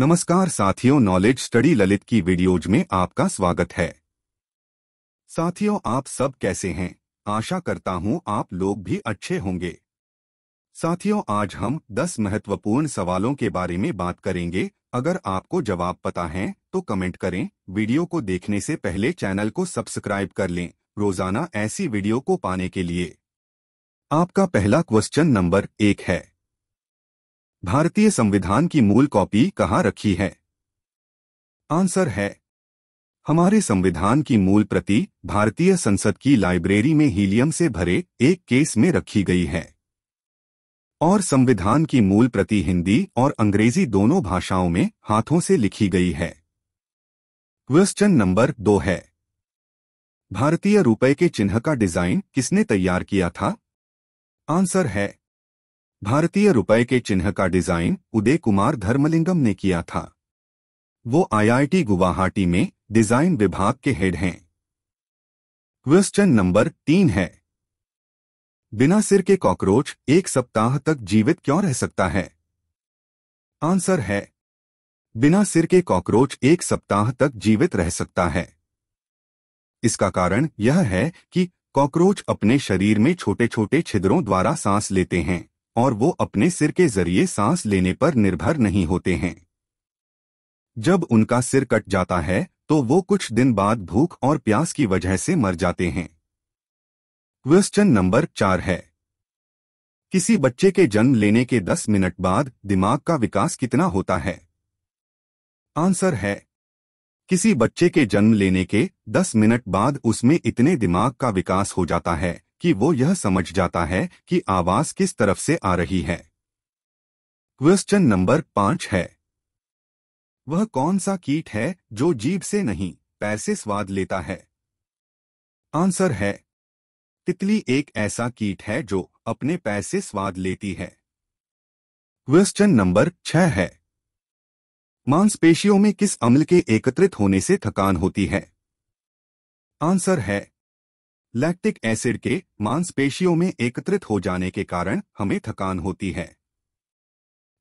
नमस्कार साथियों knowledge study Lalit की वीडियोज में आपका स्वागत है साथियों आप सब कैसे हैं आशा करता हूं आप लोग भी अच्छे होंगे साथियों आज हम 10 महत्वपूर्ण सवालों के बारे में बात करेंगे अगर आपको जवाब पता है तो कमेंट करें वीडियो को देखने से पहले चैनल को सब्सक्राइब कर लें रोजाना ऐसी वीडियो को पाने के लिए आपका पहला क्वेश्चन नंबर एक है भारतीय संविधान की मूल कॉपी कहाँ रखी है आंसर है हमारे संविधान की मूल प्रति भारतीय संसद की लाइब्रेरी में हीलियम से भरे एक केस में रखी गई है और संविधान की मूल प्रति हिंदी और अंग्रेजी दोनों भाषाओं में हाथों से लिखी गई है क्वेश्चन नंबर दो है भारतीय रुपए के चिन्ह का डिजाइन किसने तैयार किया था आंसर है भारतीय रुपए के चिन्ह का डिजाइन उदय कुमार धर्मलिंगम ने किया था वो आईआईटी गुवाहाटी में डिजाइन विभाग के हेड हैं क्वेश्चन नंबर तीन है बिना सिर के कॉकरोच एक सप्ताह तक जीवित क्यों रह सकता है आंसर है बिना सिर के कॉकरोच एक सप्ताह तक जीवित रह सकता है इसका कारण यह है कि कॉकरोच अपने शरीर में छोटे छोटे छिद्रों द्वारा सांस लेते हैं और वो अपने सिर के जरिए सांस लेने पर निर्भर नहीं होते हैं जब उनका सिर कट जाता है तो वो कुछ दिन बाद भूख और प्यास की वजह से मर जाते हैं क्वेश्चन नंबर चार है किसी बच्चे के जन्म लेने के 10 मिनट बाद दिमाग का विकास कितना होता है आंसर है किसी बच्चे के जन्म लेने के 10 मिनट बाद उसमें इतने दिमाग का विकास हो जाता है कि वो यह समझ जाता है कि आवाज किस तरफ से आ रही है क्वेश्चन नंबर पांच है वह कौन सा कीट है जो जीभ से नहीं पैर से स्वाद लेता है आंसर है तितली एक ऐसा कीट है जो अपने पैर से स्वाद लेती है क्वेश्चन नंबर छह है मांसपेशियों में किस अम्ल के एकत्रित होने से थकान होती है आंसर है लैक्टिक एसिड के मांसपेशियों में एकत्रित हो जाने के कारण हमें थकान होती है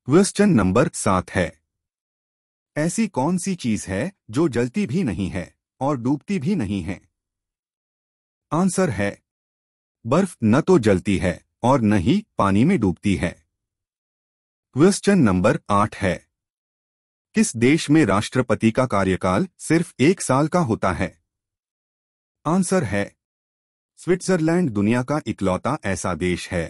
क्वेश्चन नंबर सात है ऐसी कौन सी चीज है जो जलती भी नहीं है और डूबती भी नहीं है आंसर है बर्फ न तो जलती है और न ही पानी में डूबती है क्वेश्चन नंबर आठ है किस देश में राष्ट्रपति का कार्यकाल सिर्फ एक साल का होता है आंसर है स्विट्जरलैंड दुनिया का इकलौता ऐसा देश है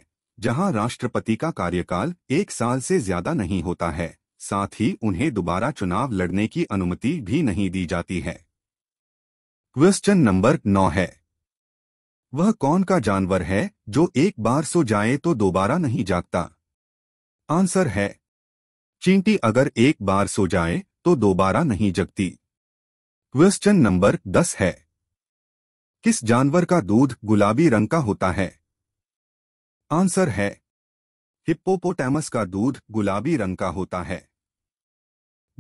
जहां राष्ट्रपति का कार्यकाल एक साल से ज्यादा नहीं होता है साथ ही उन्हें दोबारा चुनाव लड़ने की अनुमति भी नहीं दी जाती है क्वेश्चन नंबर नौ है वह कौन का जानवर है जो एक बार सो जाए तो दोबारा नहीं जागता आंसर है चींटी अगर एक बार सो जाए तो दोबारा नहीं जगती क्वेश्चन नंबर दस है किस जानवर का दूध गुलाबी रंग का होता है आंसर है हिप्पोपोटामस का दूध गुलाबी रंग का होता है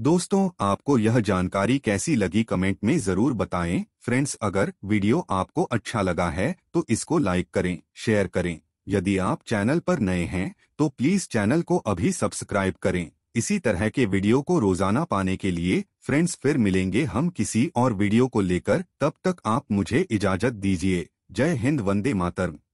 दोस्तों आपको यह जानकारी कैसी लगी कमेंट में ज़रूर बताएं फ्रेंड्स अगर वीडियो आपको अच्छा लगा है तो इसको लाइक करें शेयर करें यदि आप चैनल पर नए हैं तो प्लीज़ चैनल को अभी सब्सक्राइब करें इसी तरह के वीडियो को रोजाना पाने के लिए फ्रेंड्स फिर मिलेंगे हम किसी और वीडियो को लेकर तब तक आप मुझे इजाजत दीजिए जय हिंद वंदे मातरम